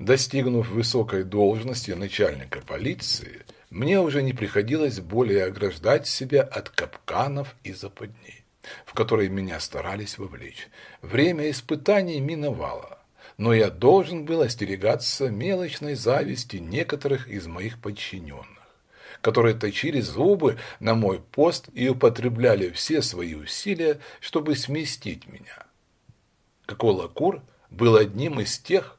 Достигнув высокой должности начальника полиции, мне уже не приходилось более ограждать себя от капканов и западней, в которые меня старались вовлечь. Время испытаний миновало, но я должен был остерегаться мелочной зависти некоторых из моих подчиненных, которые точили зубы на мой пост и употребляли все свои усилия, чтобы сместить меня. Какой Лакур был одним из тех,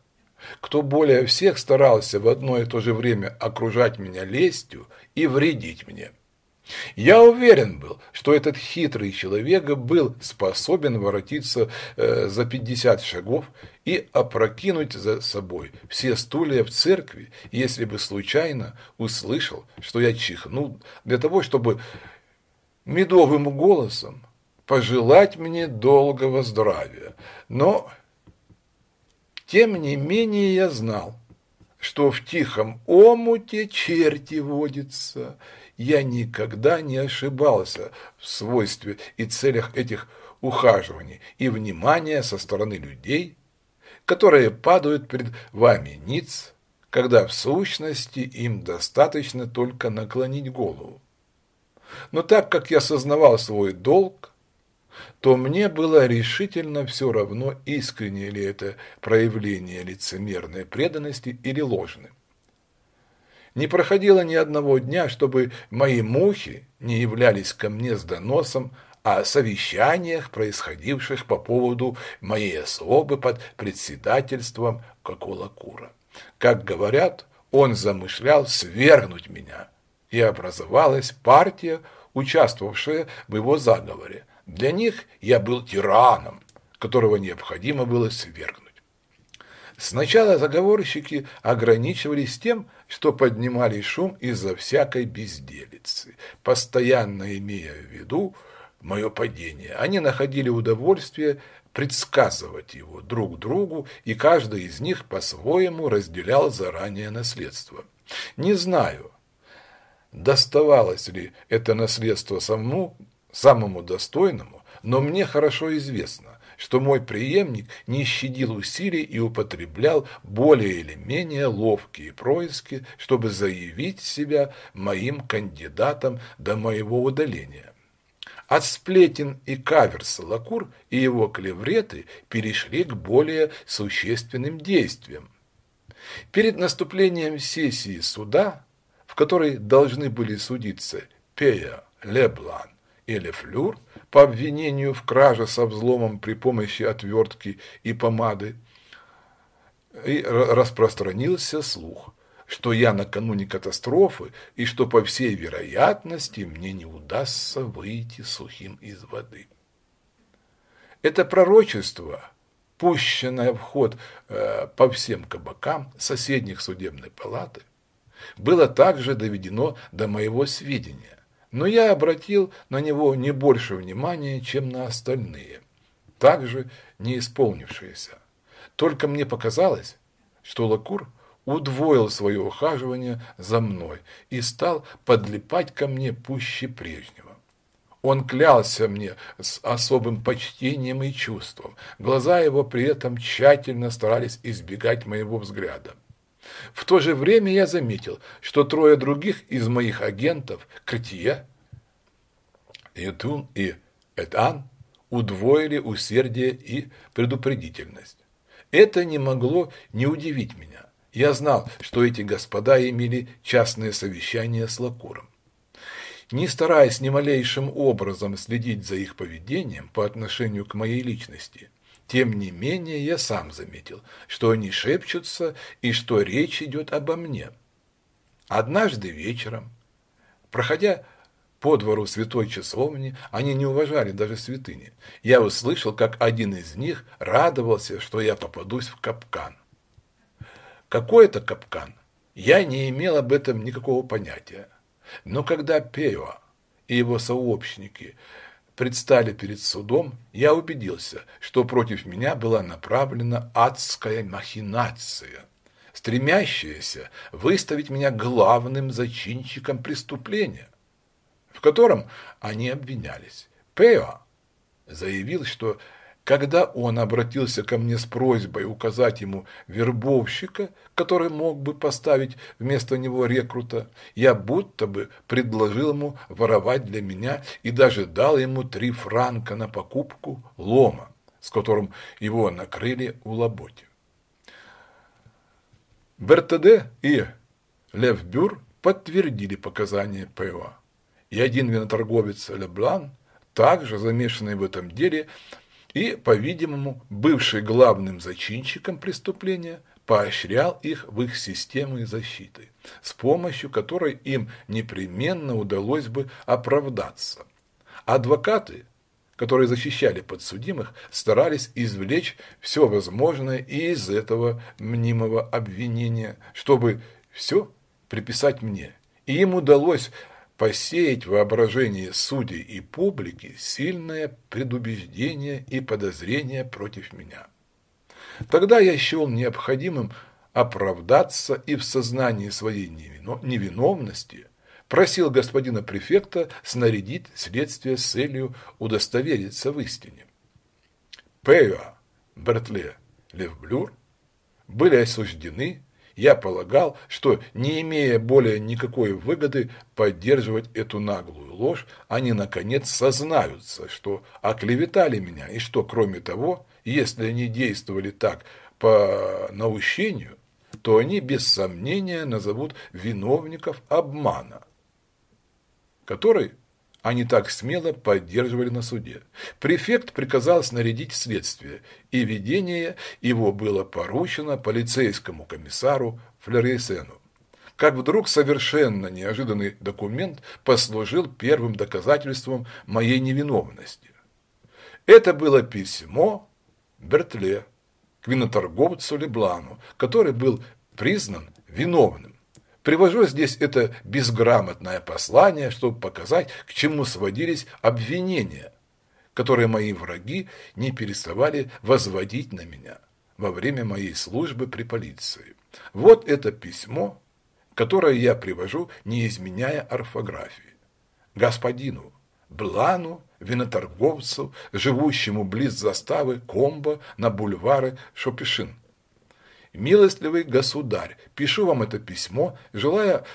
кто более всех старался в одно и то же время окружать меня лестью и вредить мне. Я уверен был, что этот хитрый человек был способен воротиться э, за пятьдесят шагов и опрокинуть за собой все стулья в церкви, если бы случайно услышал, что я чихнул, для того, чтобы медовым голосом пожелать мне долгого здравия. Но тем не менее я знал, что в тихом омуте черти водятся. Я никогда не ошибался в свойстве и целях этих ухаживаний и внимания со стороны людей, которые падают перед вами ниц, когда в сущности им достаточно только наклонить голову. Но так как я сознавал свой долг, то мне было решительно все равно, искренне ли это проявление лицемерной преданности или ложным. Не проходило ни одного дня, чтобы мои мухи не являлись ко мне с доносом о совещаниях, происходивших по поводу моей особы под председательством Кокулакура. Как говорят, он замышлял свергнуть меня, и образовалась партия, участвовавшая в его заговоре – для них я был тираном, которого необходимо было свергнуть. Сначала заговорщики ограничивались тем, что поднимали шум из-за всякой безделицы, постоянно имея в виду мое падение. Они находили удовольствие предсказывать его друг другу, и каждый из них по-своему разделял заранее наследство. Не знаю, доставалось ли это наследство самому самому достойному, но мне хорошо известно, что мой преемник не щадил усилий и употреблял более или менее ловкие происки, чтобы заявить себя моим кандидатом до моего удаления. От сплетен и кавер Салакур и его клевреты перешли к более существенным действиям. Перед наступлением сессии суда, в которой должны были судиться Пея Леблан, Флюр по обвинению в краже со взломом при помощи отвертки и помады. И распространился слух, что я накануне катастрофы и что, по всей вероятности, мне не удастся выйти сухим из воды. Это пророчество, пущенное в ход э, по всем кабакам соседних судебной палаты, было также доведено до моего сведения но я обратил на него не больше внимания, чем на остальные, также не исполнившиеся. Только мне показалось, что Лакур удвоил свое ухаживание за мной и стал подлипать ко мне пуще прежнего. Он клялся мне с особым почтением и чувством. Глаза его при этом тщательно старались избегать моего взгляда. В то же время я заметил, что трое других из моих агентов, Катия, Ютун и Этан, удвоили усердие и предупредительность. Это не могло не удивить меня. Я знал, что эти господа имели частные совещания с Лакуром. Не стараясь ни малейшим образом следить за их поведением по отношению к моей личности – тем не менее, я сам заметил, что они шепчутся и что речь идет обо мне. Однажды вечером, проходя по двору святой часовни, они не уважали даже святыни. Я услышал, как один из них радовался, что я попадусь в капкан. Какой это капкан? Я не имел об этом никакого понятия. Но когда Пео и его сообщники – предстали перед судом, я убедился, что против меня была направлена адская махинация, стремящаяся выставить меня главным зачинщиком преступления, в котором они обвинялись. Пео а заявил, что когда он обратился ко мне с просьбой указать ему вербовщика, который мог бы поставить вместо него рекрута, я будто бы предложил ему воровать для меня и даже дал ему три франка на покупку лома, с которым его накрыли у лаботи. Бертеде и Левбюр подтвердили показания ПО, а. и один виноторговец Леблан, также замешанный в этом деле, и, по-видимому, бывший главным зачинщиком преступления поощрял их в их системы защиты, с помощью которой им непременно удалось бы оправдаться. Адвокаты, которые защищали подсудимых, старались извлечь все возможное из этого мнимого обвинения, чтобы все приписать мне. И им удалось посеять в воображении судей и публики сильное предубеждение и подозрение против меня. Тогда я счел необходимым оправдаться и в сознании своей невиновности просил господина префекта снарядить следствие с целью удостовериться в истине. Пео, а. Бертле, Левблюр были осуждены я полагал, что, не имея более никакой выгоды, поддерживать эту наглую ложь, они, наконец, сознаются, что оклеветали меня, и что, кроме того, если они действовали так по наущению, то они, без сомнения, назовут виновников обмана, который они так смело поддерживали на суде. Префект приказал снарядить следствие, и ведение его было поручено полицейскому комиссару Флоресену. Как вдруг совершенно неожиданный документ послужил первым доказательством моей невиновности. Это было письмо Бертле к виноторговцу Леблану, который был признан виновным. Привожу здесь это безграмотное послание, чтобы показать, к чему сводились обвинения, которые мои враги не переставали возводить на меня во время моей службы при полиции. Вот это письмо, которое я привожу, не изменяя орфографии. Господину Блану, виноторговцу, живущему близ заставы Комбо на бульвары Шопишин. «Милостливый государь, пишу вам это письмо, желая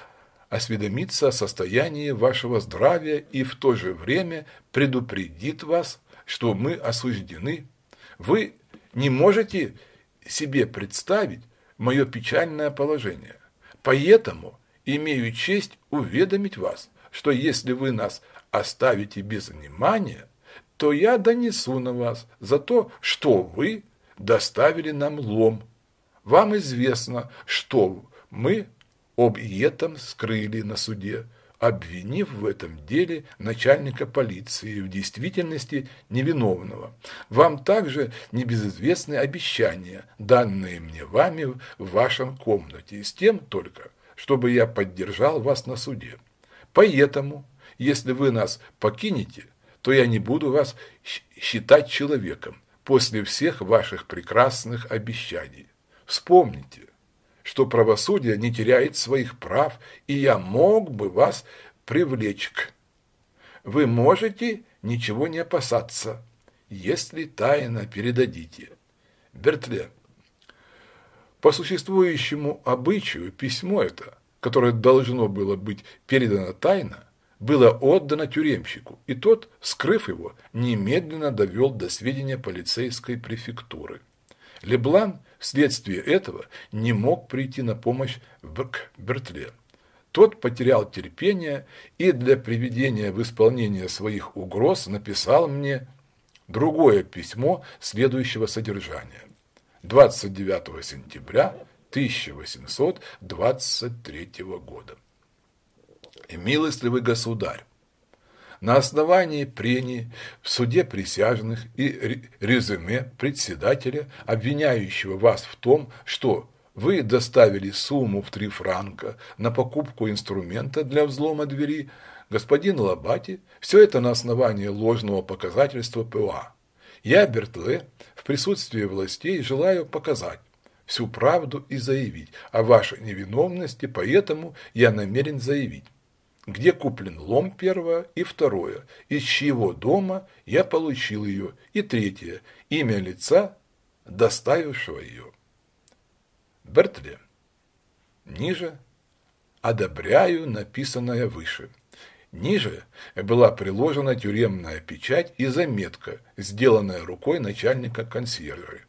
осведомиться о состоянии вашего здравия и в то же время предупредит вас, что мы осуждены. Вы не можете себе представить мое печальное положение. Поэтому имею честь уведомить вас, что если вы нас оставите без внимания, то я донесу на вас за то, что вы доставили нам лом, вам известно, что мы об этом скрыли на суде, обвинив в этом деле начальника полиции, в действительности невиновного. Вам также небезызвестны обещания, данные мне вами в вашем комнате, с тем только, чтобы я поддержал вас на суде. Поэтому, если вы нас покинете, то я не буду вас считать человеком после всех ваших прекрасных обещаний. Вспомните, что правосудие не теряет своих прав, и я мог бы вас привлечь к... Вы можете ничего не опасаться, если тайно передадите. Бертле, по существующему обычаю письмо это, которое должно было быть передано тайно, было отдано тюремщику, и тот, вскрыв его, немедленно довел до сведения полицейской префектуры. Леблан вследствие этого не мог прийти на помощь к Бертле. Тот потерял терпение и для приведения в исполнение своих угроз написал мне другое письмо следующего содержания. 29 сентября 1823 года. «Милостливый государь, на основании прений в суде присяжных и резюме председателя, обвиняющего вас в том, что вы доставили сумму в три франка на покупку инструмента для взлома двери, господин Лабати, все это на основании ложного показательства ПА. Я, Бертле, в присутствии властей желаю показать всю правду и заявить о вашей невиновности, поэтому я намерен заявить где куплен лом первое и второе, из чьего дома я получил ее, и третье, имя лица, доставившего ее. Бертле. Ниже одобряю написанное выше. Ниже была приложена тюремная печать и заметка, сделанная рукой начальника консьержи.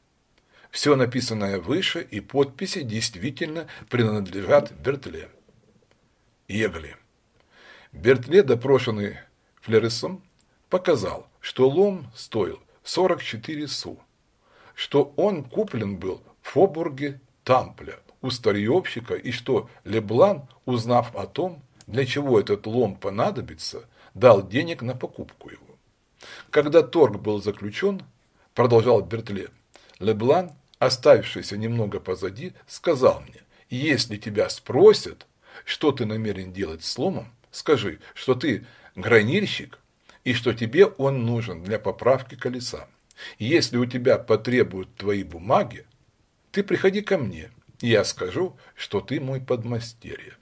Все написанное выше и подписи действительно принадлежат Бертле. Егли. Бертле, допрошенный Флерисом показал, что лом стоил 44 су, что он куплен был в Фобурге Тампля у старьевщика и что Леблан, узнав о том, для чего этот лом понадобится, дал денег на покупку его. Когда торг был заключен, продолжал Бертле, Леблан, оставившийся немного позади, сказал мне, если тебя спросят, что ты намерен делать с ломом, Скажи, что ты гранильщик и что тебе он нужен для поправки колеса. Если у тебя потребуют твои бумаги, ты приходи ко мне, и я скажу, что ты мой подмастерье.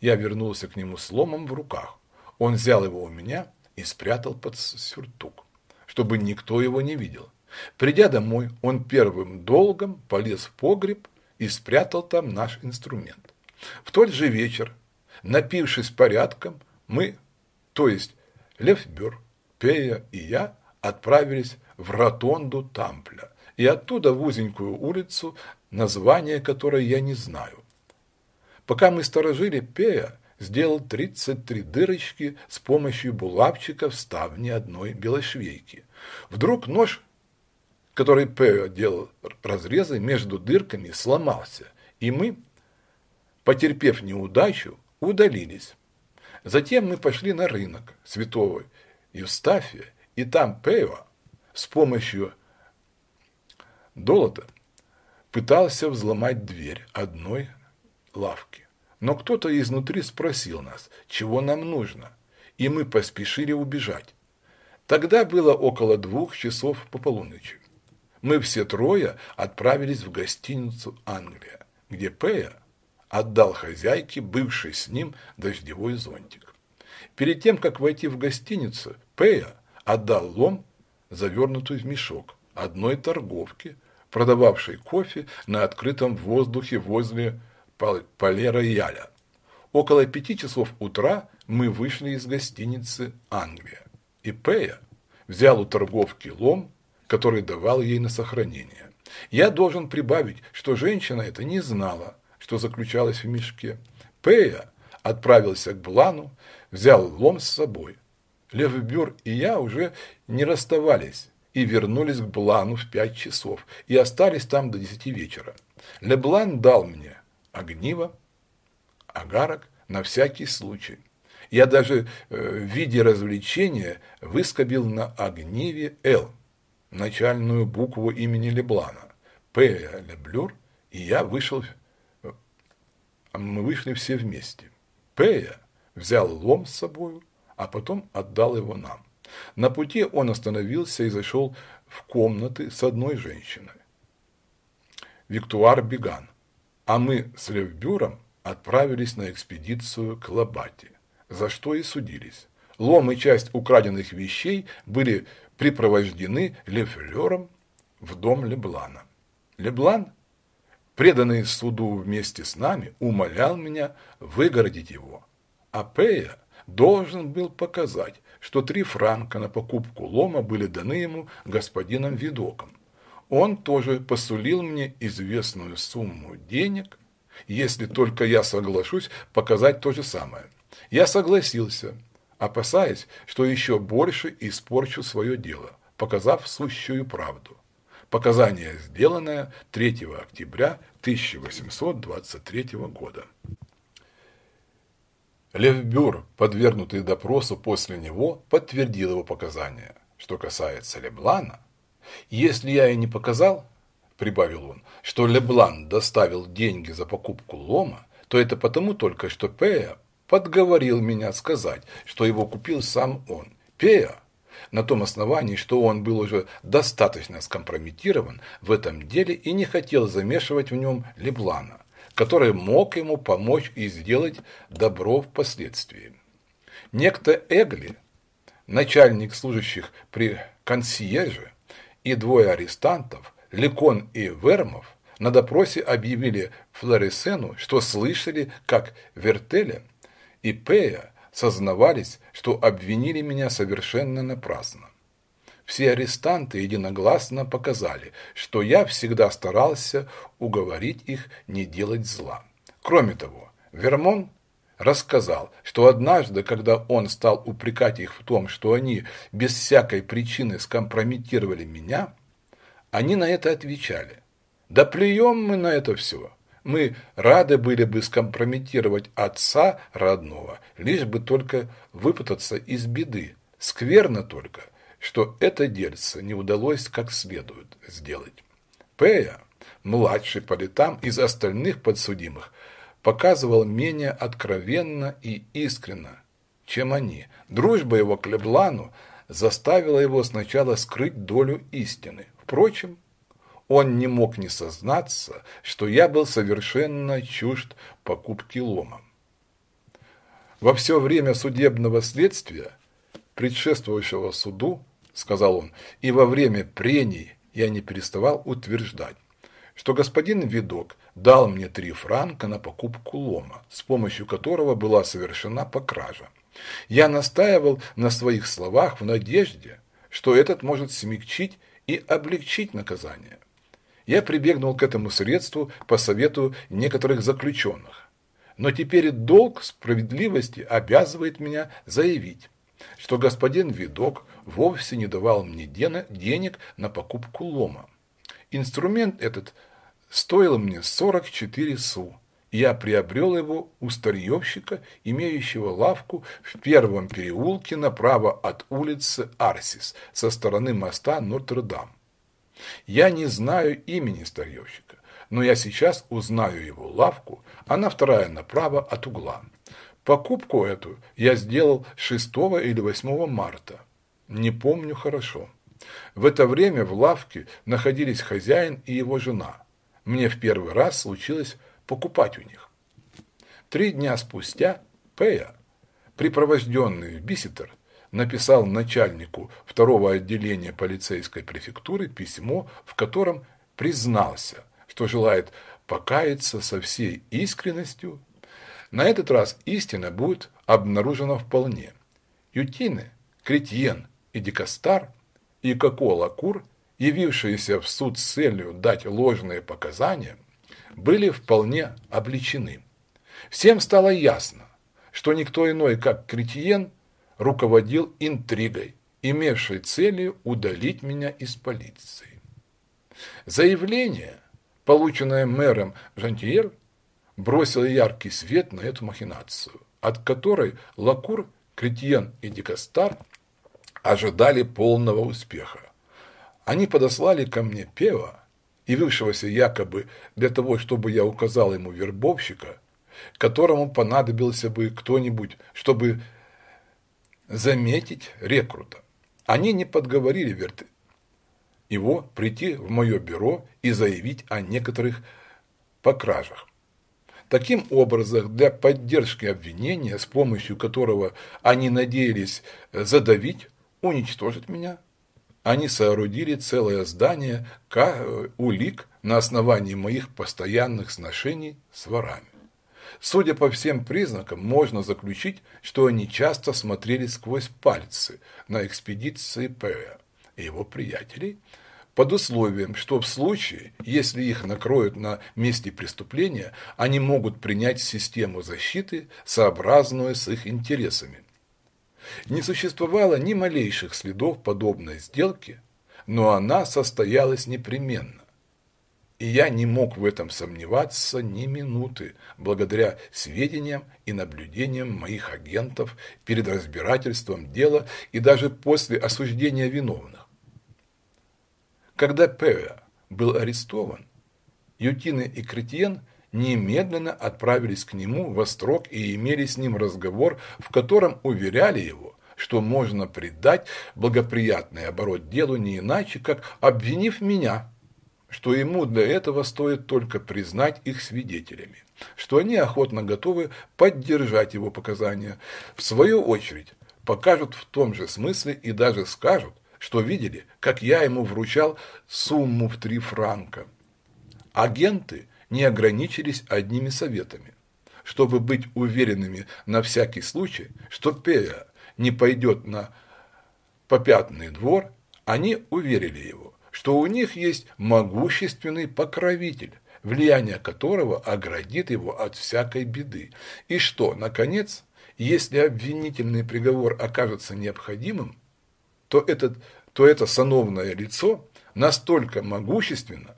Я вернулся к нему с ломом в руках. Он взял его у меня и спрятал под сюртук, чтобы никто его не видел. Придя домой, он первым долгом полез в погреб и спрятал там наш инструмент. В тот же вечер Напившись порядком, мы, то есть Левбер, Пея и я, отправились в ротонду Тампля и оттуда в узенькую улицу, название которой я не знаю. Пока мы сторожили Пея, сделал 33 дырочки с помощью булавчика в ставне одной белошвейки. Вдруг нож, который Пея делал разрезы между дырками, сломался, и мы, потерпев неудачу, удалились. Затем мы пошли на рынок святого Евстафия, и там Пео с помощью долота пытался взломать дверь одной лавки. Но кто-то изнутри спросил нас, чего нам нужно, и мы поспешили убежать. Тогда было около двух часов по полуночи. Мы все трое отправились в гостиницу «Англия», где Пея отдал хозяйке, бывший с ним, дождевой зонтик. Перед тем, как войти в гостиницу, Пэя отдал лом, завернутый в мешок, одной торговке, продававшей кофе на открытом воздухе возле поле рояля Около пяти часов утра мы вышли из гостиницы «Англия», и Пэя взял у торговки лом, который давал ей на сохранение. Я должен прибавить, что женщина это не знала, что заключалось в мешке. Пея отправился к Блану, взял лом с собой. Лев Бюр и я уже не расставались и вернулись к Блану в пять часов и остались там до десяти вечера. Леблан дал мне огниво, агарок на всякий случай. Я даже э, в виде развлечения выскобил на огниве «Л» начальную букву имени Леблана. П. Леблюр, и я вышел мы вышли все вместе. Пея взял лом с собою, а потом отдал его нам. На пути он остановился и зашел в комнаты с одной женщиной. Виктуар Беган. А мы с Левбюром отправились на экспедицию к Лабате, за что и судились. Лом и часть украденных вещей были припровождены Лефлером в дом Леблана. Леблан преданный суду вместе с нами, умолял меня выгородить его. А Пея должен был показать, что три франка на покупку лома были даны ему господином Видоком. Он тоже посулил мне известную сумму денег, если только я соглашусь показать то же самое. Я согласился, опасаясь, что еще больше испорчу свое дело, показав сущую правду. Показания, сделанное 3 октября 1823 года. Лев подвергнутый допросу после него, подтвердил его показания. Что касается Леблана, если я и не показал, прибавил он, что Леблан доставил деньги за покупку лома, то это потому только, что Пея подговорил меня сказать, что его купил сам он. Пея на том основании, что он был уже достаточно скомпрометирован в этом деле и не хотел замешивать в нем Леблана, который мог ему помочь и сделать добро впоследствии. Некто Эгли, начальник служащих при консьерже, и двое арестантов, Ликон и Вермов, на допросе объявили Флоресену, что слышали, как Вертеля и Пея сознавались, что обвинили меня совершенно напрасно. Все арестанты единогласно показали, что я всегда старался уговорить их не делать зла. Кроме того, Вермон рассказал, что однажды, когда он стал упрекать их в том, что они без всякой причины скомпрометировали меня, они на это отвечали. «Да плюем мы на это все. Мы рады были бы скомпрометировать отца родного, лишь бы только выпутаться из беды. Скверно только, что это дельце не удалось как следует сделать. Пэя, младший по летам из остальных подсудимых, показывал менее откровенно и искренно, чем они. Дружба его к Леблану заставила его сначала скрыть долю истины. Впрочем, он не мог не сознаться, что я был совершенно чужд покупки лома. Во все время судебного следствия, предшествовавшего суду, сказал он, и во время прений я не переставал утверждать, что господин Видок дал мне три франка на покупку лома, с помощью которого была совершена покража. Я настаивал на своих словах в надежде, что этот может смягчить и облегчить наказание. Я прибегнул к этому средству по совету некоторых заключенных. Но теперь долг справедливости обязывает меня заявить, что господин Видок вовсе не давал мне денег на покупку лома. Инструмент этот стоил мне 44 су. Я приобрел его у старьевщика, имеющего лавку в первом переулке направо от улицы Арсис, со стороны моста Нотр-Дам. Я не знаю имени старьевщика, но я сейчас узнаю его лавку, она вторая направо от угла. Покупку эту я сделал 6 или 8 марта. Не помню хорошо. В это время в лавке находились хозяин и его жена. Мне в первый раз случилось покупать у них. Три дня спустя Пэя, припровожденный в Биситер, написал начальнику второго отделения полицейской префектуры письмо, в котором признался, что желает покаяться со всей искренностью. На этот раз истина будет обнаружена вполне. Ютины, Кретьен и Дикостар, и Кокола Кур, явившиеся в суд с целью дать ложные показания, были вполне обличены. Всем стало ясно, что никто иной, как Кретьен – руководил интригой, имевшей целью удалить меня из полиции. Заявление, полученное мэром Жантьер, бросило яркий свет на эту махинацию, от которой Лакур, Кретьен и Дикостар ожидали полного успеха. Они подослали ко мне пева, и явившегося якобы для того, чтобы я указал ему вербовщика, которому понадобился бы кто-нибудь, чтобы заметить рекрута. Они не подговорили Верты его прийти в мое бюро и заявить о некоторых покражах. Таким образом, для поддержки обвинения, с помощью которого они надеялись задавить, уничтожить меня, они соорудили целое здание улик на основании моих постоянных сношений с ворами. Судя по всем признакам, можно заключить, что они часто смотрели сквозь пальцы на экспедиции П. и его приятелей, под условием, что в случае, если их накроют на месте преступления, они могут принять систему защиты, сообразную с их интересами. Не существовало ни малейших следов подобной сделки, но она состоялась непременно. И я не мог в этом сомневаться ни минуты, благодаря сведениям и наблюдениям моих агентов перед разбирательством дела и даже после осуждения виновных. Когда Певе был арестован, Ютины и Кретьен немедленно отправились к нему во строк и имели с ним разговор, в котором уверяли его, что можно придать благоприятный оборот делу не иначе, как обвинив меня – что ему для этого стоит только признать их свидетелями, что они охотно готовы поддержать его показания, в свою очередь покажут в том же смысле и даже скажут, что видели, как я ему вручал сумму в три франка. Агенты не ограничились одними советами. Чтобы быть уверенными на всякий случай, что Пея не пойдет на попятный двор, они уверили его что у них есть могущественный покровитель, влияние которого оградит его от всякой беды, и что, наконец, если обвинительный приговор окажется необходимым, то, этот, то это сановное лицо настолько могущественно,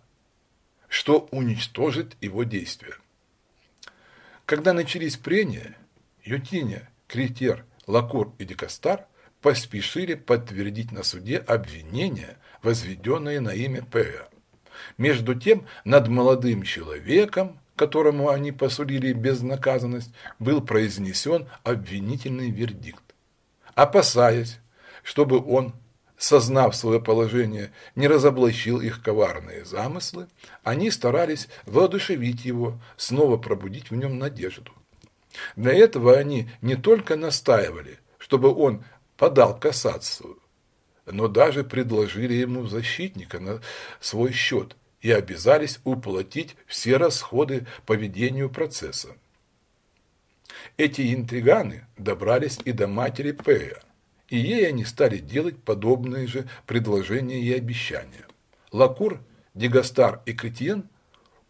что уничтожит его действие. Когда начались прения, Ютиня, Критер, Лакур и Декастар поспешили подтвердить на суде обвинения – возведенные на имя П. Между тем, над молодым человеком, которому они посулили безнаказанность, был произнесен обвинительный вердикт. Опасаясь, чтобы он, сознав свое положение, не разоблачил их коварные замыслы, они старались воодушевить его, снова пробудить в нем надежду. Для этого они не только настаивали, чтобы он подал кассацию, но даже предложили ему защитника на свой счет и обязались уплатить все расходы по ведению процесса. Эти интриганы добрались и до матери Пэя, и ей они стали делать подобные же предложения и обещания. Лакур, Дегастар и Кретьен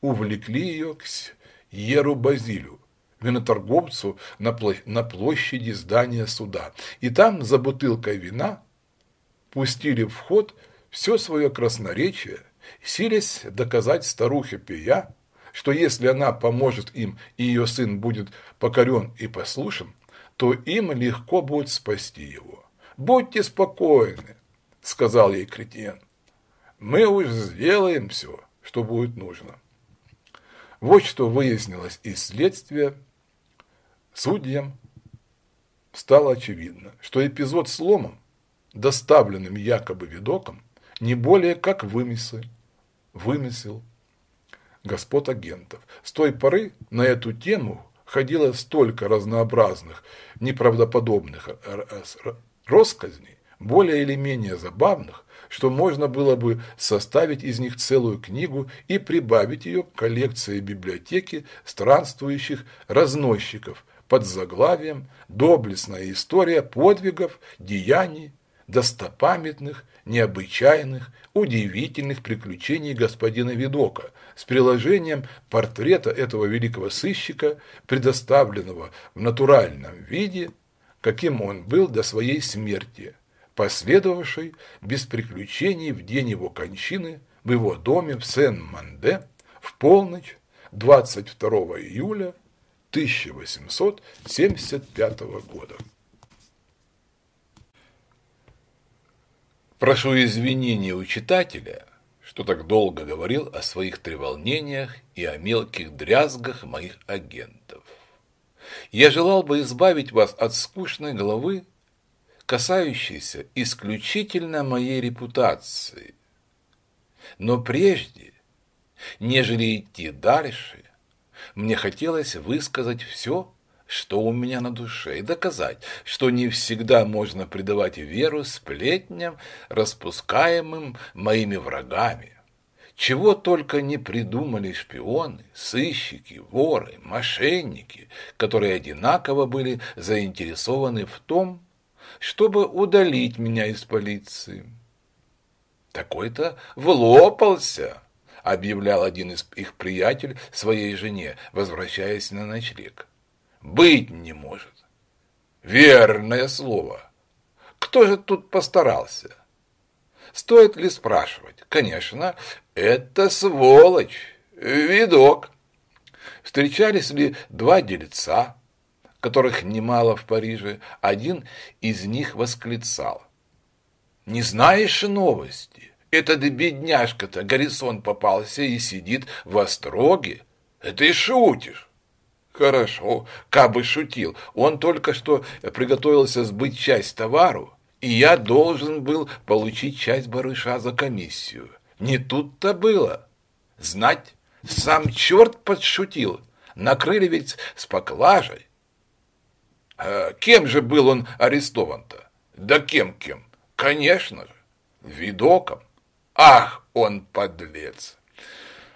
увлекли ее к Еру Базилю, виноторговцу на, площади здания суда, и там за бутылкой вина пустили в ход все свое красноречие, сились доказать старухе Пия, что если она поможет им и ее сын будет покорен и послушен, то им легко будет спасти его. «Будьте спокойны», — сказал ей Кретиен. «Мы уж сделаем все, что будет нужно». Вот что выяснилось из следствия. Судьям стало очевидно, что эпизод с ломом доставленным якобы видоком, не более как вымысы, вымысел господ агентов. С той поры на эту тему ходило столько разнообразных, неправдоподобных россказней, более или менее забавных, что можно было бы составить из них целую книгу и прибавить ее к коллекции библиотеки странствующих разносчиков под заглавием «Доблестная история подвигов, деяний достопамятных, необычайных, удивительных приключений господина Видока с приложением портрета этого великого сыщика, предоставленного в натуральном виде, каким он был до своей смерти, последовавшей без приключений в день его кончины в его доме в Сен-Манде в полночь 22 июля 1875 года. Прошу извинения у читателя, что так долго говорил о своих треволнениях и о мелких дрязгах моих агентов. Я желал бы избавить вас от скучной главы, касающейся исключительно моей репутации. Но прежде, нежели идти дальше, мне хотелось высказать все, что у меня на душе, и доказать, что не всегда можно предавать веру сплетням, распускаемым моими врагами. Чего только не придумали шпионы, сыщики, воры, мошенники, которые одинаково были заинтересованы в том, чтобы удалить меня из полиции. Такой-то влопался, объявлял один из их приятель своей жене, возвращаясь на ночлег. Быть не может. Верное слово. Кто же тут постарался? Стоит ли спрашивать? Конечно, это сволочь, видок. Встречались ли два дельца, которых немало в Париже, один из них восклицал. «Не знаешь новости? Этот бедняжка-то Горисон попался и сидит в остроге. Ты шутишь!» Хорошо, Кабы шутил. Он только что приготовился сбыть часть товару, и я должен был получить часть барыша за комиссию. Не тут-то было. Знать, сам черт подшутил. Накрыли ведь с поклажей. А кем же был он арестован-то? Да кем-кем? Конечно же, видоком. Ах, он подлец!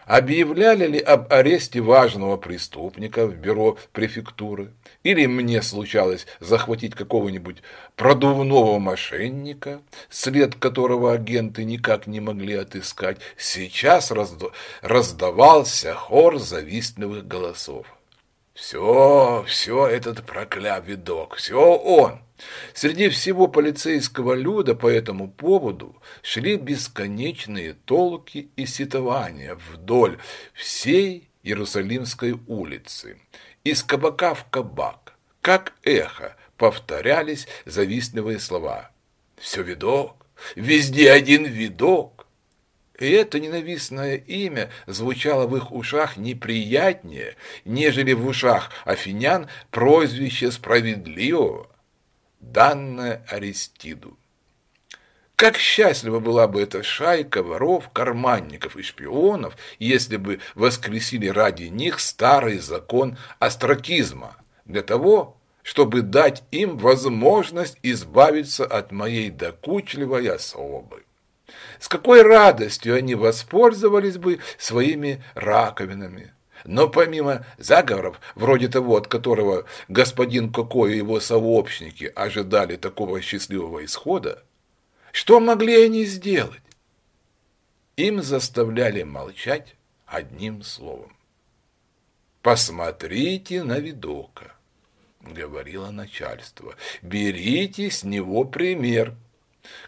Объявляли ли об аресте важного преступника в бюро префектуры? Или мне случалось захватить какого-нибудь продувного мошенника, след которого агенты никак не могли отыскать? Сейчас раздавался хор завистливых голосов. Все, все этот прокля видок, все он. Среди всего полицейского люда по этому поводу шли бесконечные толки и ситования вдоль всей Иерусалимской улицы. Из кабака в кабак, как эхо, повторялись завистливые слова. Все видок, везде один видок. И это ненавистное имя звучало в их ушах неприятнее, нежели в ушах афинян прозвище справедливого, данное Аристиду. Как счастлива была бы эта шайка воров, карманников и шпионов, если бы воскресили ради них старый закон астракизма, для того, чтобы дать им возможность избавиться от моей докучливой особы. С какой радостью они воспользовались бы своими раковинами. Но помимо заговоров, вроде того, от которого господин Коко и его сообщники ожидали такого счастливого исхода, что могли они сделать? Им заставляли молчать одним словом. «Посмотрите на видока», — говорило начальство, — «берите с него пример».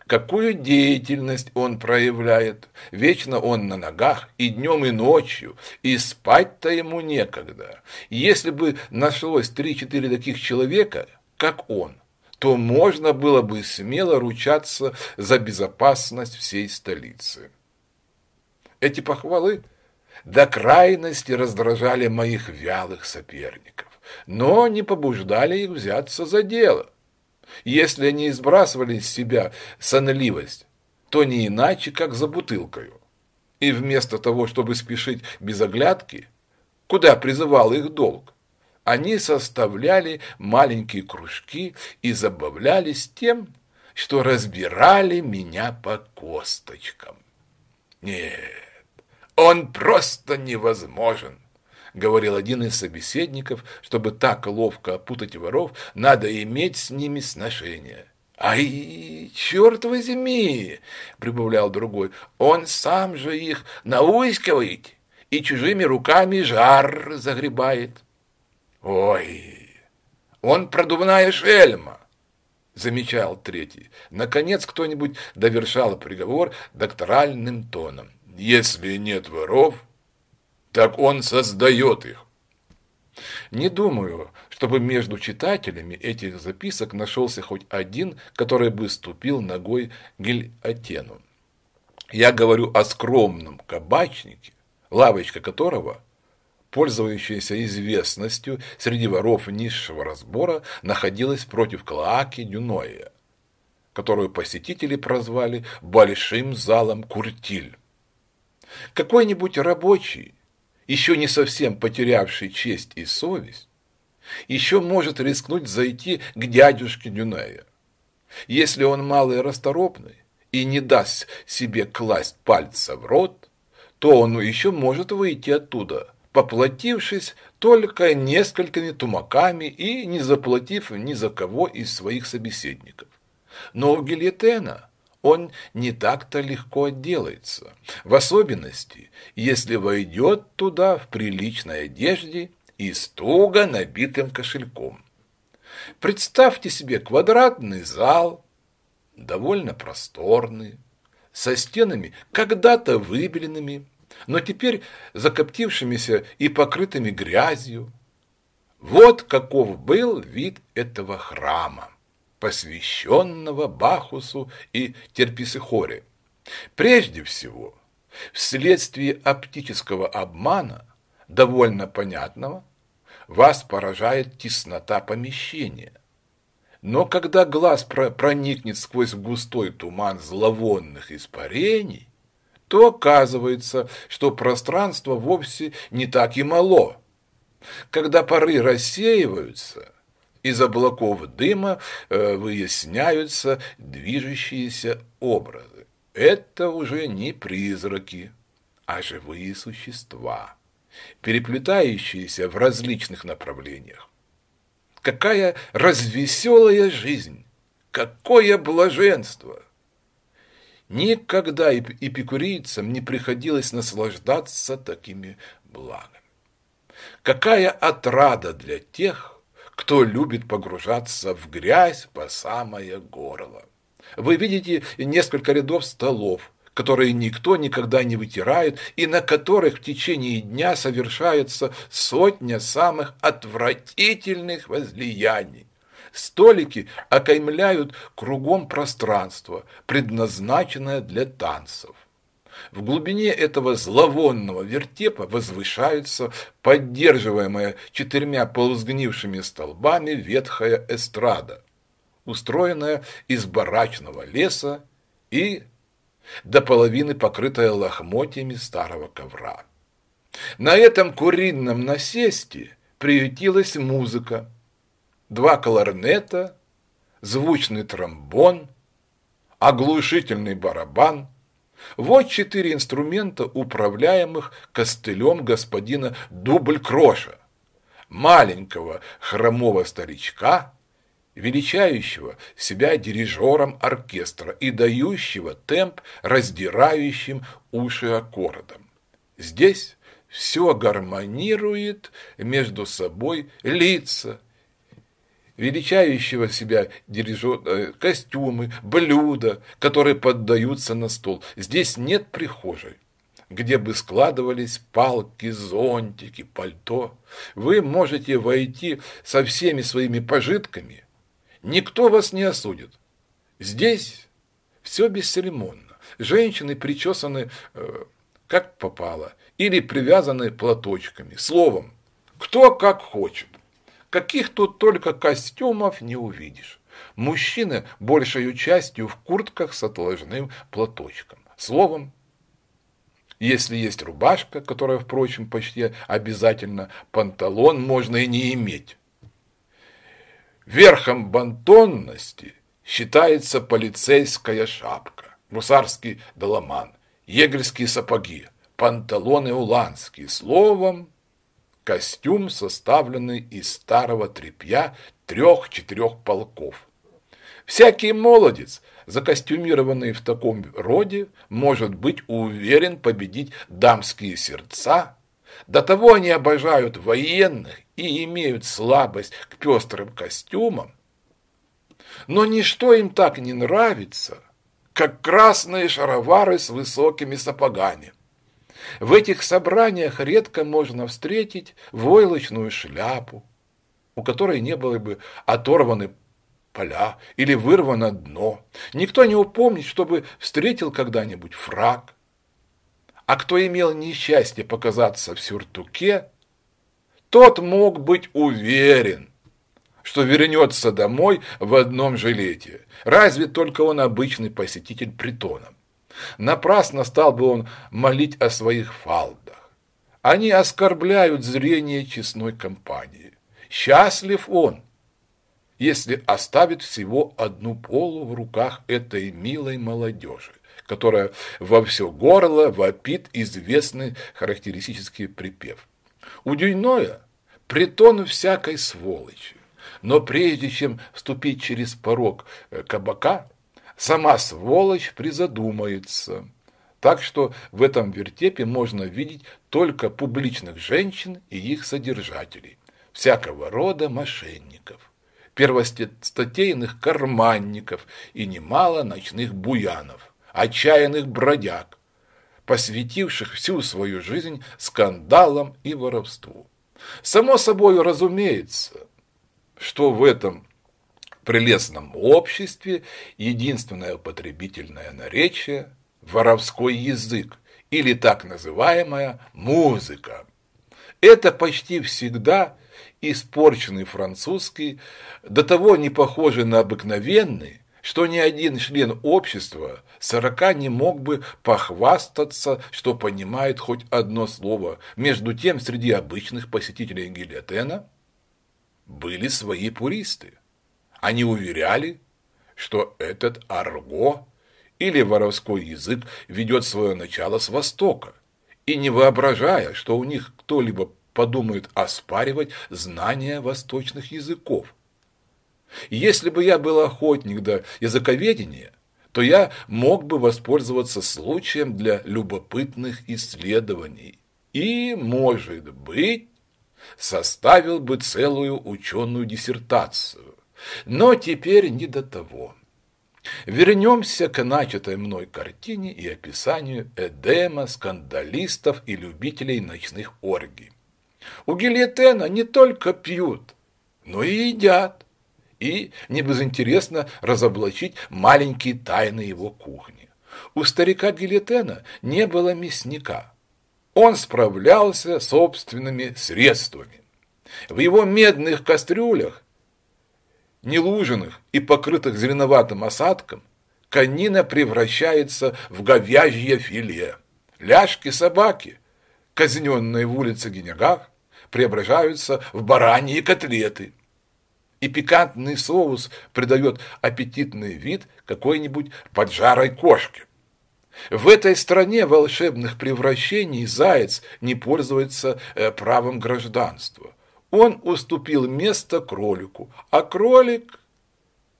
Какую деятельность он проявляет? Вечно он на ногах и днем, и ночью, и спать-то ему некогда. Если бы нашлось 3-4 таких человека, как он, то можно было бы смело ручаться за безопасность всей столицы. Эти похвалы до крайности раздражали моих вялых соперников, но не побуждали их взяться за дело. Если они избрасывали с себя сонливость, то не иначе, как за бутылкою. И вместо того, чтобы спешить без оглядки, куда призывал их долг, они составляли маленькие кружки и забавлялись тем, что разбирали меня по косточкам. Нет, он просто невозможен говорил один из собеседников, чтобы так ловко опутать воров, надо иметь с ними сношение. «Ай, черт возьми!» — прибавлял другой. «Он сам же их науськивает и чужими руками жар загребает». «Ой, он продувная шельма!» — замечал третий. Наконец кто-нибудь довершал приговор докторальным тоном. «Если нет воров, так он создает их. Не думаю, чтобы между читателями этих записок нашелся хоть один, который бы ступил ногой гильотену. Я говорю о скромном кабачнике, лавочка которого, пользующаяся известностью среди воров низшего разбора, находилась против Клоаки Дюноя, которую посетители прозвали «большим залом Куртиль». Какой-нибудь рабочий еще не совсем потерявший честь и совесть, еще может рискнуть зайти к дядюшке Дюная. Если он малый и расторопный и не даст себе класть пальца в рот, то он еще может выйти оттуда, поплатившись только несколькими тумаками и не заплатив ни за кого из своих собеседников. Но у Гильотена он не так-то легко отделается, в особенности, если войдет туда в приличной одежде и с туго набитым кошельком. Представьте себе квадратный зал, довольно просторный, со стенами, когда-то выбеленными, но теперь закоптившимися и покрытыми грязью. Вот каков был вид этого храма посвященного Бахусу и Терписихоре. Прежде всего, вследствие оптического обмана, довольно понятного, вас поражает теснота помещения. Но когда глаз проникнет сквозь густой туман зловонных испарений, то оказывается, что пространство вовсе не так и мало. Когда пары рассеиваются – из облаков дыма э, выясняются движущиеся образы. Это уже не призраки, а живые существа, переплетающиеся в различных направлениях. Какая развеселая жизнь! Какое блаженство! Никогда эпикурийцам не приходилось наслаждаться такими благами. Какая отрада для тех, кто любит погружаться в грязь по самое горло. Вы видите несколько рядов столов, которые никто никогда не вытирает и на которых в течение дня совершается сотня самых отвратительных возлияний. Столики окаймляют кругом пространство, предназначенное для танцев. В глубине этого зловонного вертепа возвышается, поддерживаемая четырьмя полузгнившими столбами, ветхая эстрада, устроенная из барачного леса и до половины покрытая лохмотьями старого ковра. На этом куринном насесте приютилась музыка. Два кларнета, звучный тромбон, оглушительный барабан – вот четыре инструмента, управляемых костылем господина Дубль-Кроша, маленького хромого старичка, величающего себя дирижером оркестра и дающего темп раздирающим уши аккордам. Здесь все гармонирует между собой лица, величающего себя дирижера, э, костюмы, блюда, которые поддаются на стол. Здесь нет прихожей где бы складывались палки, зонтики, пальто. Вы можете войти со всеми своими пожитками. Никто вас не осудит. Здесь все бесцеремонно. Женщины причесаны э, как попало или привязаны платочками. Словом, кто как хочет. Каких тут только костюмов не увидишь. Мужчины большей частью в куртках с отложным платочком. Словом, если есть рубашка, которая, впрочем, почти обязательно, панталон можно и не иметь. Верхом бантонности считается полицейская шапка, гусарский доломан, егерские сапоги, панталоны уланские, словом, Костюм, составленный из старого тряпья трех-четырех полков. Всякий молодец, закостюмированный в таком роде, может быть уверен победить дамские сердца. До того они обожают военных и имеют слабость к пестрым костюмам. Но ничто им так не нравится, как красные шаровары с высокими сапогами. В этих собраниях редко можно встретить войлочную шляпу, у которой не было бы оторваны поля или вырвано дно. Никто не упомнит, чтобы встретил когда-нибудь фраг. А кто имел несчастье показаться в сюртуке, тот мог быть уверен, что вернется домой в одном жилете. Разве только он обычный посетитель притона. Напрасно стал бы он молить о своих фалдах. Они оскорбляют зрение честной компании. Счастлив он, если оставит всего одну полу в руках этой милой молодежи, которая во все горло вопит известный характеристический припев. У Дюйноя притон всякой сволочи, но прежде чем вступить через порог кабака – Сама сволочь призадумается. Так что в этом вертепе можно видеть только публичных женщин и их содержателей, всякого рода мошенников, первостатейных карманников и немало ночных буянов, отчаянных бродяг, посвятивших всю свою жизнь скандалам и воровству. Само собой разумеется, что в этом прелестном обществе единственное употребительное наречие – воровской язык или так называемая музыка. Это почти всегда испорченный французский, до того не похожий на обыкновенный, что ни один член общества сорока не мог бы похвастаться, что понимает хоть одно слово. Между тем, среди обычных посетителей Гильотена были свои пуристы. Они уверяли, что этот арго или воровской язык ведет свое начало с Востока, и не воображая, что у них кто-либо подумает оспаривать знания восточных языков. Если бы я был охотник до языковедения, то я мог бы воспользоваться случаем для любопытных исследований и, может быть, составил бы целую ученую диссертацию но теперь не до того. Вернемся к начатой мной картине и описанию Эдема, скандалистов и любителей ночных оргий. У Гильотена не только пьют, но и едят. И не безинтересно разоблачить маленькие тайны его кухни. У старика Гильотена не было мясника. Он справлялся собственными средствами. В его медных кастрюлях нелуженных и покрытых зеленоватым осадком, конина превращается в говяжье филе. Ляжки собаки, казненные в улице Генегах, преображаются в бараньи котлеты. И пикантный соус придает аппетитный вид какой-нибудь поджарой кошки. В этой стране волшебных превращений заяц не пользуется э, правом гражданства он уступил место кролику, а кролик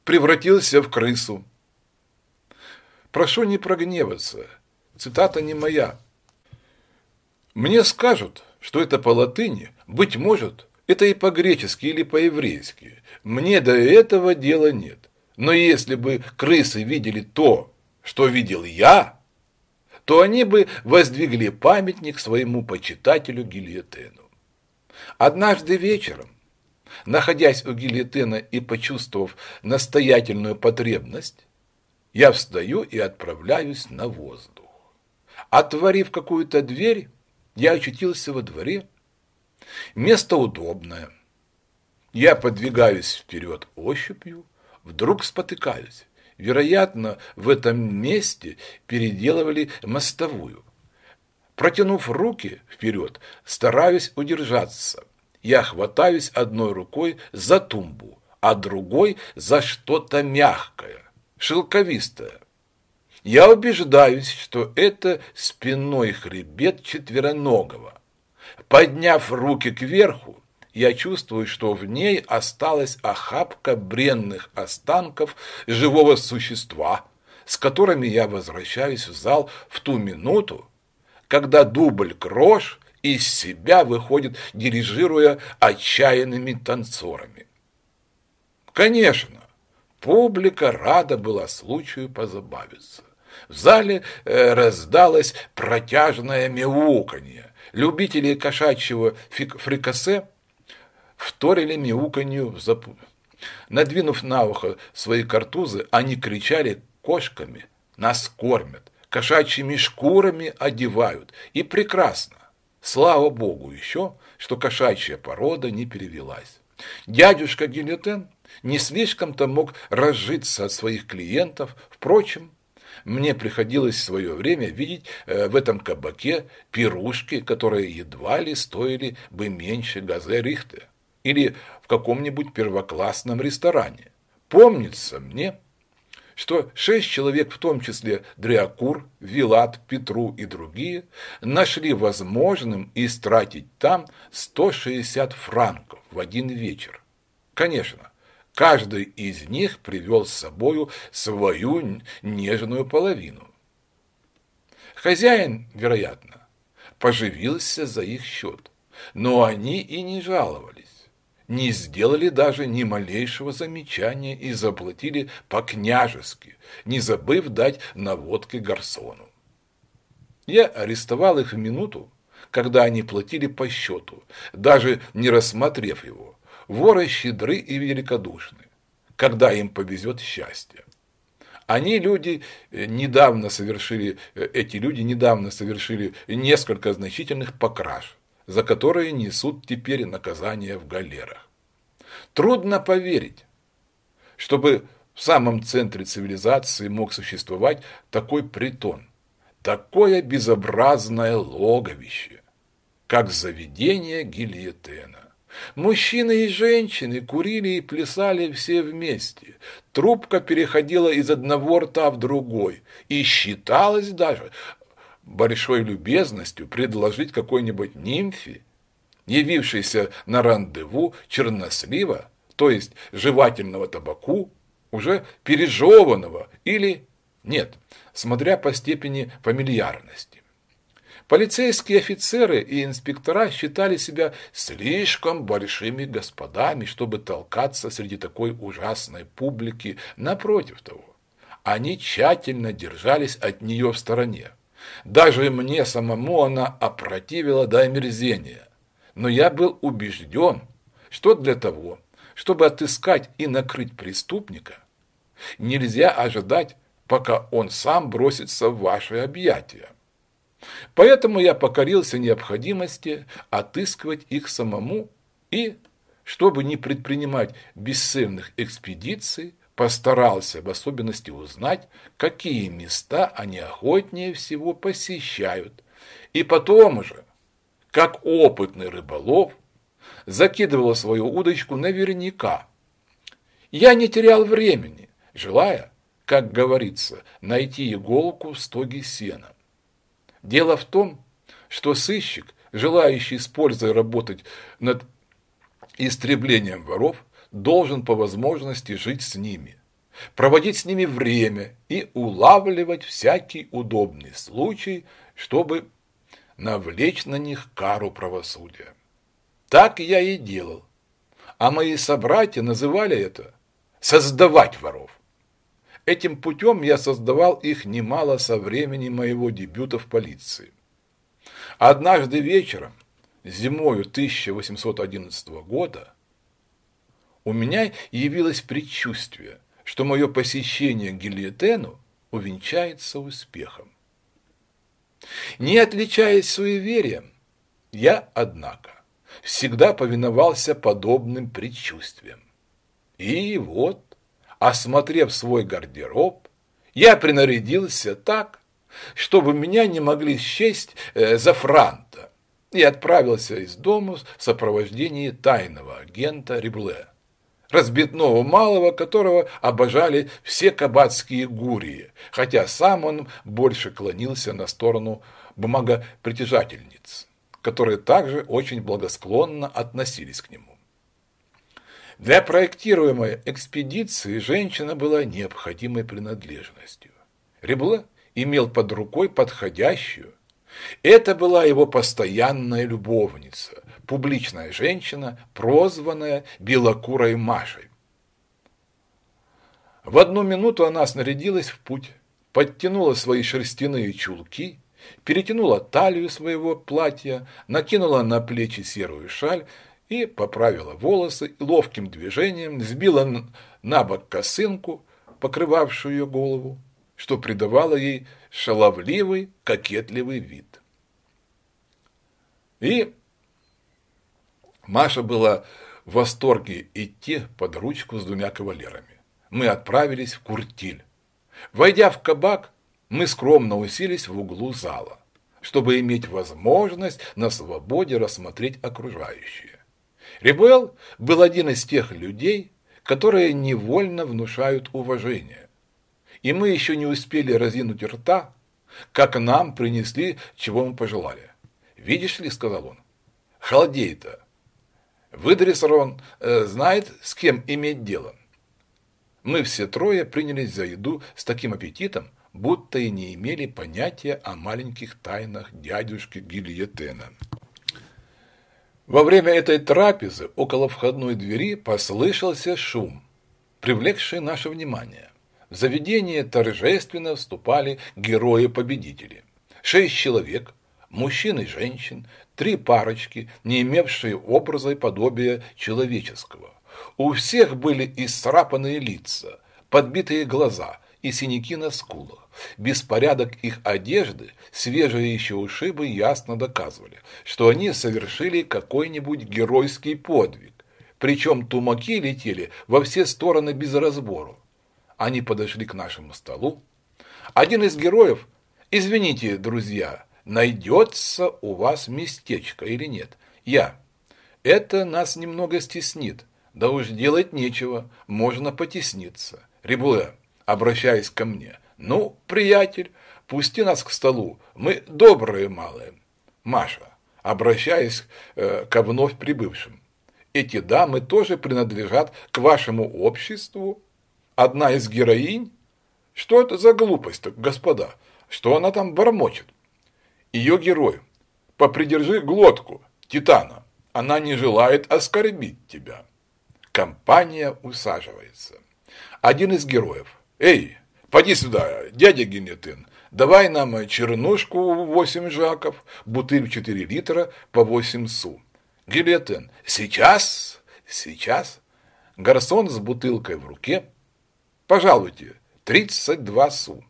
превратился в крысу. Прошу не прогневаться, цитата не моя. Мне скажут, что это по латыни, быть может, это и по-гречески или по-еврейски. Мне до этого дела нет. Но если бы крысы видели то, что видел я, то они бы воздвигли памятник своему почитателю Гильотену. Однажды вечером, находясь у гильотина и почувствовав настоятельную потребность, я встаю и отправляюсь на воздух. Отворив какую-то дверь, я очутился во дворе. Место удобное. Я подвигаюсь вперед ощупью, вдруг спотыкаюсь. Вероятно, в этом месте переделывали мостовую. Протянув руки вперед, стараюсь удержаться. Я хватаюсь одной рукой за тумбу, а другой за что-то мягкое, шелковистое. Я убеждаюсь, что это спиной хребет четвероногого. Подняв руки кверху, я чувствую, что в ней осталась охапка бренных останков живого существа, с которыми я возвращаюсь в зал в ту минуту, когда дубль Крош из себя выходит, дирижируя отчаянными танцорами. Конечно, публика рада была случаю позабавиться. В зале э, раздалось протяжное мяуканье. Любители кошачьего фрикасе вторили мяуканью в запу... Надвинув на ухо свои картузы, они кричали «кошками! Нас кормят!» кошачьими шкурами одевают. И прекрасно. Слава богу еще, что кошачья порода не перевелась. Дядюшка Гильотен не слишком-то мог разжиться от своих клиентов. Впрочем, мне приходилось в свое время видеть э, в этом кабаке пирушки, которые едва ли стоили бы меньше газе Рихте или в каком-нибудь первоклассном ресторане. Помнится мне, что шесть человек, в том числе Дриакур, Вилат, Петру и другие, нашли возможным истратить там 160 франков в один вечер. Конечно, каждый из них привел с собою свою нежную половину. Хозяин, вероятно, поживился за их счет, но они и не жаловались не сделали даже ни малейшего замечания и заплатили по-княжески, не забыв дать наводки гарсону. Я арестовал их в минуту, когда они платили по счету, даже не рассмотрев его. Воры щедры и великодушны, когда им повезет счастье. Они люди э, недавно совершили, э, эти люди недавно совершили несколько значительных покраш – за которые несут теперь наказание в галерах. Трудно поверить, чтобы в самом центре цивилизации мог существовать такой притон, такое безобразное логовище, как заведение гильотена. Мужчины и женщины курили и плясали все вместе. Трубка переходила из одного рта в другой и считалось даже, большой любезностью предложить какой-нибудь нимфе, явившейся на рандеву чернослива, то есть жевательного табаку, уже пережеванного или нет, смотря по степени фамильярности. Полицейские офицеры и инспектора считали себя слишком большими господами, чтобы толкаться среди такой ужасной публики. Напротив того, они тщательно держались от нее в стороне. Даже мне самому она опротивила до омерзения. Но я был убежден, что для того, чтобы отыскать и накрыть преступника, нельзя ожидать, пока он сам бросится в ваши объятия. Поэтому я покорился необходимости отыскивать их самому и, чтобы не предпринимать бесцельных экспедиций, Постарался в особенности узнать, какие места они охотнее всего посещают. И потом же, как опытный рыболов, закидывал свою удочку наверняка. Я не терял времени, желая, как говорится, найти иголку в стоге сена. Дело в том, что сыщик, желающий с пользой работать над истреблением воров, должен по возможности жить с ними, проводить с ними время и улавливать всякий удобный случай, чтобы навлечь на них кару правосудия. Так я и делал, а мои собратья называли это «создавать воров». Этим путем я создавал их немало со времени моего дебюта в полиции. Однажды вечером, зимою 1811 года, у меня явилось предчувствие, что мое посещение Гильотену увенчается успехом. Не отличаясь суеверием, я, однако, всегда повиновался подобным предчувствиям. И вот, осмотрев свой гардероб, я принарядился так, чтобы меня не могли счесть э, за франта, и отправился из дома в сопровождении тайного агента Рибле разбитного малого, которого обожали все кабацкие гурии, хотя сам он больше клонился на сторону бумагопритяжательниц, которые также очень благосклонно относились к нему. Для проектируемой экспедиции женщина была необходимой принадлежностью. Ребле имел под рукой подходящую. Это была его постоянная любовница, публичная женщина, прозванная Белокурой Машей. В одну минуту она снарядилась в путь, подтянула свои шерстяные чулки, перетянула талию своего платья, накинула на плечи серую шаль и поправила волосы и ловким движением сбила на бок косынку, покрывавшую ее голову, что придавало ей шаловливый, кокетливый вид. И Маша была в восторге идти под ручку с двумя кавалерами. Мы отправились в куртиль. Войдя в кабак, мы скромно уселись в углу зала, чтобы иметь возможность на свободе рассмотреть окружающее. Ребел был один из тех людей, которые невольно внушают уважение. И мы еще не успели разинуть рта, как нам принесли, чего мы пожелали. «Видишь ли», — сказал он, — «халдей-то Выдрессерон э, знает, с кем иметь дело. Мы все трое принялись за еду с таким аппетитом, будто и не имели понятия о маленьких тайнах дядюшки Гильотена. Во время этой трапезы около входной двери послышался шум, привлекший наше внимание. В заведение торжественно вступали герои-победители. Шесть человек – мужчин и женщин, три парочки, не имевшие образа и подобия человеческого. У всех были исцарапанные лица, подбитые глаза и синяки на скулах. Беспорядок их одежды, свежие еще ушибы ясно доказывали, что они совершили какой-нибудь геройский подвиг. Причем тумаки летели во все стороны без разбору. Они подошли к нашему столу. Один из героев, извините, друзья, найдется у вас местечко или нет. Я. Это нас немного стеснит. Да уж делать нечего, можно потесниться. Рибуэ, обращаясь ко мне. Ну, приятель, пусти нас к столу, мы добрые малые. Маша, обращаясь э, ко вновь прибывшим. Эти дамы тоже принадлежат к вашему обществу? Одна из героинь? Что это за глупость, господа? Что она там бормочет? Ее герой, попридержи глотку, Титана, она не желает оскорбить тебя. Компания усаживается. Один из героев. Эй, поди сюда, дядя Генетин, давай нам чернушку 8 жаков, бутыль 4 литра по 8 су. Гелетен, сейчас, сейчас. Гарсон с бутылкой в руке. Пожалуйте, 32 су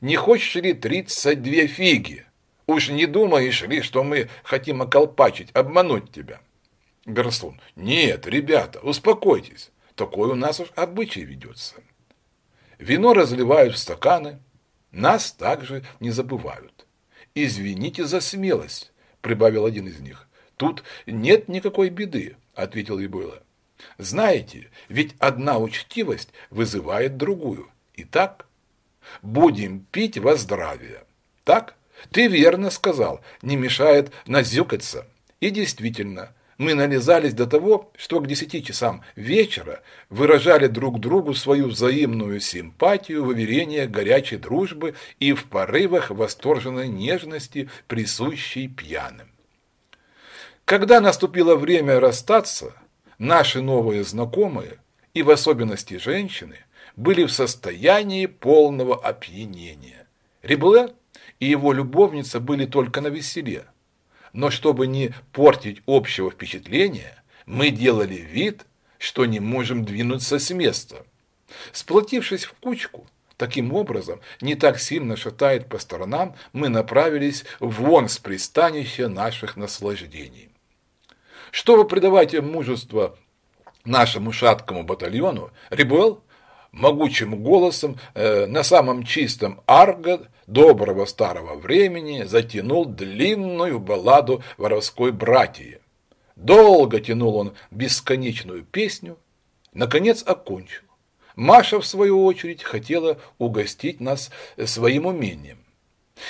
не хочешь ли тридцать две фиги? Уж не думаешь ли, что мы хотим околпачить, обмануть тебя?» Горстун. «Нет, ребята, успокойтесь. Такой у нас уж обычай ведется. Вино разливают в стаканы. Нас также не забывают. Извините за смелость», — прибавил один из них. «Тут нет никакой беды», — ответил Ебойла. «Знаете, ведь одна учтивость вызывает другую. И так будем пить во здравие. Так? Ты верно сказал, не мешает назюкаться. И действительно, мы нализались до того, что к десяти часам вечера выражали друг другу свою взаимную симпатию в уверениях горячей дружбы и в порывах восторженной нежности, присущей пьяным. Когда наступило время расстаться, наши новые знакомые, и в особенности женщины – были в состоянии полного опьянения. Рибле и его любовница были только на веселе. Но чтобы не портить общего впечатления, мы делали вид, что не можем двинуться с места. Сплотившись в кучку, таким образом, не так сильно шатает по сторонам, мы направились вон с пристанища наших наслаждений. Чтобы придавать мужество нашему шаткому батальону, Рибуэлл могучим голосом э, на самом чистом арго доброго старого времени затянул длинную балладу воровской братьи. Долго тянул он бесконечную песню, наконец окончил. Маша, в свою очередь, хотела угостить нас своим умением.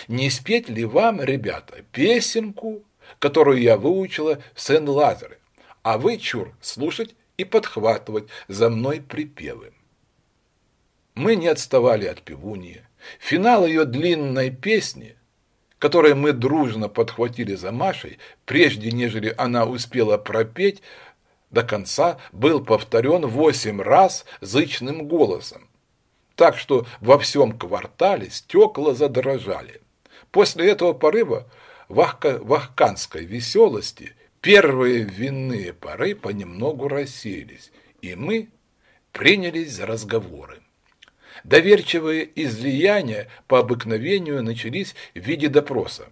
Не спеть ли вам, ребята, песенку, которую я выучила в Сен-Лазаре, а вы, чур, слушать и подхватывать за мной припевы? Мы не отставали от пивуньи. Финал ее длинной песни, которую мы дружно подхватили за Машей, прежде нежели она успела пропеть, до конца был повторен восемь раз зычным голосом, так что во всем квартале стекла задрожали. После этого порыва вахканской веселости первые винные пары понемногу рассеялись, и мы принялись за разговоры. Доверчивые излияния по обыкновению начались в виде допроса.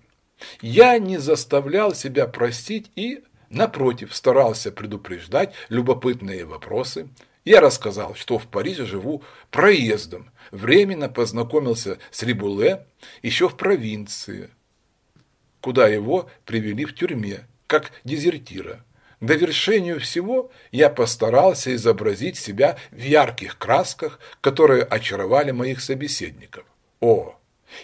Я не заставлял себя простить и, напротив, старался предупреждать любопытные вопросы. Я рассказал, что в Париже живу проездом, временно познакомился с Рибуле еще в провинции, куда его привели в тюрьме, как дезертира. К довершению всего я постарался изобразить себя в ярких красках, которые очаровали моих собеседников. О,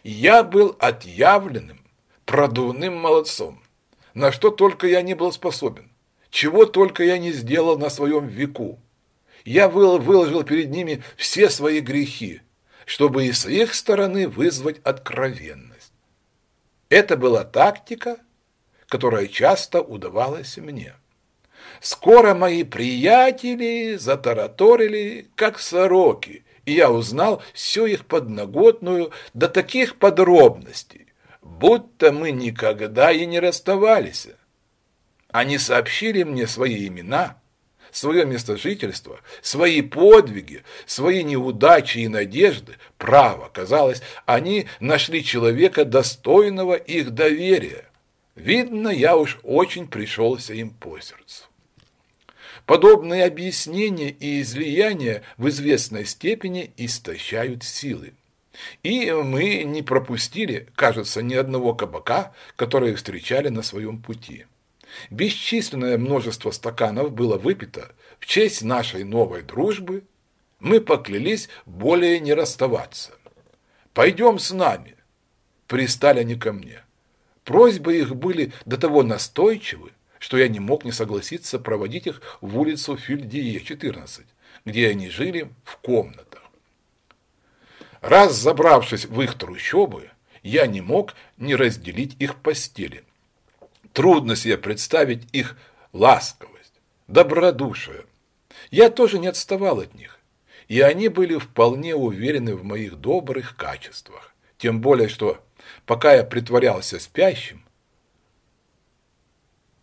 я был отъявленным, продувным молодцом, на что только я не был способен, чего только я не сделал на своем веку. Я выложил перед ними все свои грехи, чтобы и с их стороны вызвать откровенность. Это была тактика, которая часто удавалась мне. Скоро мои приятели затараторили, как сороки, и я узнал всю их подноготную до таких подробностей, будто мы никогда и не расставались. Они сообщили мне свои имена, свое место жительства, свои подвиги, свои неудачи и надежды. Право, казалось, они нашли человека, достойного их доверия. Видно, я уж очень пришелся им по сердцу. Подобные объяснения и излияния в известной степени истощают силы. И мы не пропустили, кажется, ни одного кабака, который встречали на своем пути. Бесчисленное множество стаканов было выпито в честь нашей новой дружбы. Мы поклялись более не расставаться. «Пойдем с нами!» – пристали они ко мне. Просьбы их были до того настойчивы, что я не мог не согласиться проводить их в улицу Фильдие, 14, где они жили в комнатах. Раз забравшись в их трущобы, я не мог не разделить их постели. Трудно себе представить их ласковость, добродушие. Я тоже не отставал от них, и они были вполне уверены в моих добрых качествах. Тем более, что пока я притворялся спящим,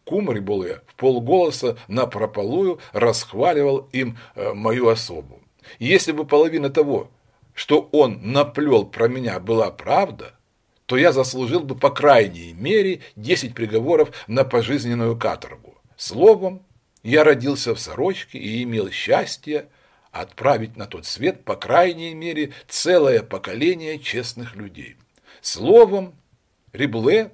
Кум Риболе в полголоса напропалую расхваливал им э, мою особу. если бы половина того, что он наплел про меня, была правда, то я заслужил бы по крайней мере 10 приговоров на пожизненную каторгу. Словом, я родился в сорочке и имел счастье отправить на тот свет, по крайней мере, целое поколение честных людей. Словом, Рибле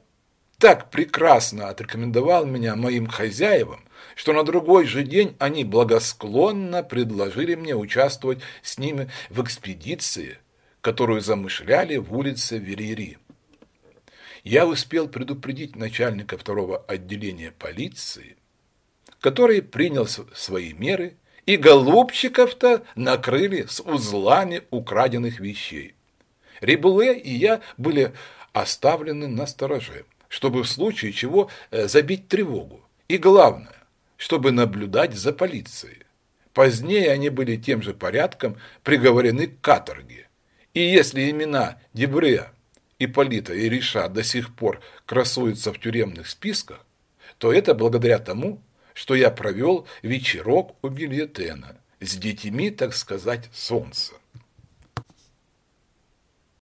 так прекрасно отрекомендовал меня моим хозяевам, что на другой же день они благосклонно предложили мне участвовать с ними в экспедиции, которую замышляли в улице Верери. Я успел предупредить начальника второго отделения полиции, который принял свои меры, и голубчиков-то накрыли с узлами украденных вещей. Рибуле и я были оставлены на стороже чтобы в случае чего э, забить тревогу. И главное, чтобы наблюдать за полицией. Позднее они были тем же порядком приговорены к каторге. И если имена Дебрея, Иполита и Риша до сих пор красуются в тюремных списках, то это благодаря тому, что я провел вечерок у Гильотена с детьми, так сказать, солнца.